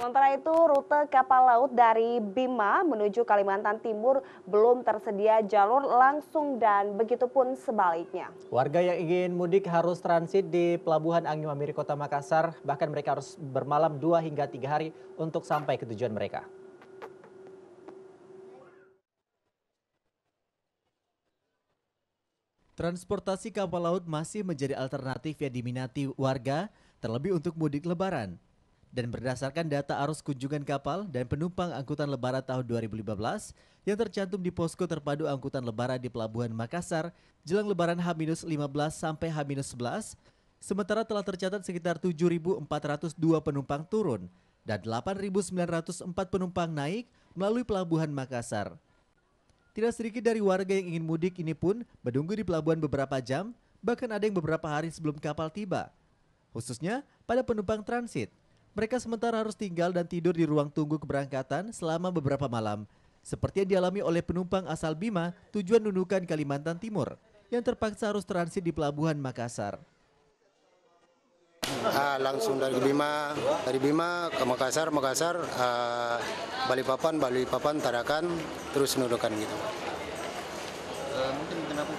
Sementara itu, rute kapal laut dari Bima menuju Kalimantan Timur belum tersedia jalur langsung dan begitupun sebaliknya. Warga yang ingin mudik harus transit di Pelabuhan Angin Mamiri Kota Makassar, bahkan mereka harus bermalam 2 hingga 3 hari untuk sampai ke tujuan mereka. Transportasi kapal laut masih menjadi alternatif yang diminati warga, terlebih untuk mudik lebaran dan berdasarkan data arus kunjungan kapal dan penumpang angkutan lebaran tahun 2015 yang tercantum di posko terpadu angkutan lebaran di Pelabuhan Makassar jelang lebaran H-15 sampai H-11, sementara telah tercatat sekitar 7.402 penumpang turun dan 8.904 penumpang naik melalui Pelabuhan Makassar. Tidak sedikit dari warga yang ingin mudik ini pun menunggu di pelabuhan beberapa jam, bahkan ada yang beberapa hari sebelum kapal tiba, khususnya pada penumpang transit. Mereka sementara harus tinggal dan tidur di ruang tunggu keberangkatan selama beberapa malam, seperti yang dialami oleh penumpang asal Bima, tujuan Nunukan Kalimantan Timur, yang terpaksa harus transit di Pelabuhan Makassar. Ah, langsung dari Bima, dari Bima ke Makassar, Makassar, ah, Balikpapan, Balikpapan, Tarakan, terus Nunukan gitu. Eh, mungkin kenapa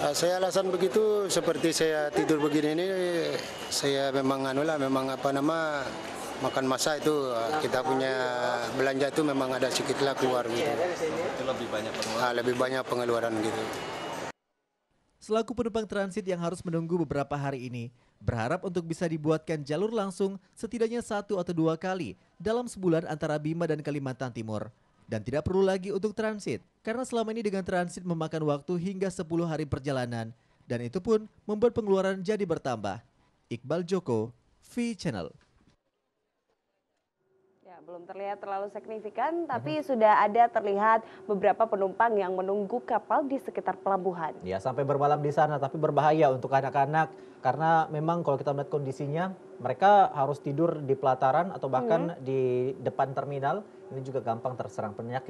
Eh, saya alasan begitu seperti saya tidur begini ini saya memang anu lah memang apa nama makan masa itu eh, kita punya belanja itu memang ada sedikit lah keluar gitu. Itu lebih banyak pengeluaran. Nah, lebih banyak pengeluaran gitu. Selaku penumpang transit yang harus menunggu beberapa hari ini, berharap untuk bisa dibuatkan jalur langsung setidaknya satu atau dua kali dalam sebulan antara Bima dan Kalimantan Timur dan tidak perlu lagi untuk transit. Karena selama ini dengan transit memakan waktu hingga 10 hari perjalanan dan itu pun membuat pengeluaran jadi bertambah. Iqbal Joko, V Channel belum terlihat terlalu signifikan, mhm. tapi -hmm. sudah ada terlihat beberapa penumpang yang menunggu kapal di sekitar pelabuhan. Ya, sampai bermalam di sana, tapi berbahaya untuk anak-anak karena memang kalau kita melihat kondisinya, mereka harus tidur di pelataran atau bahkan -hmm. di depan terminal. Ini juga gampang terserang penyakit.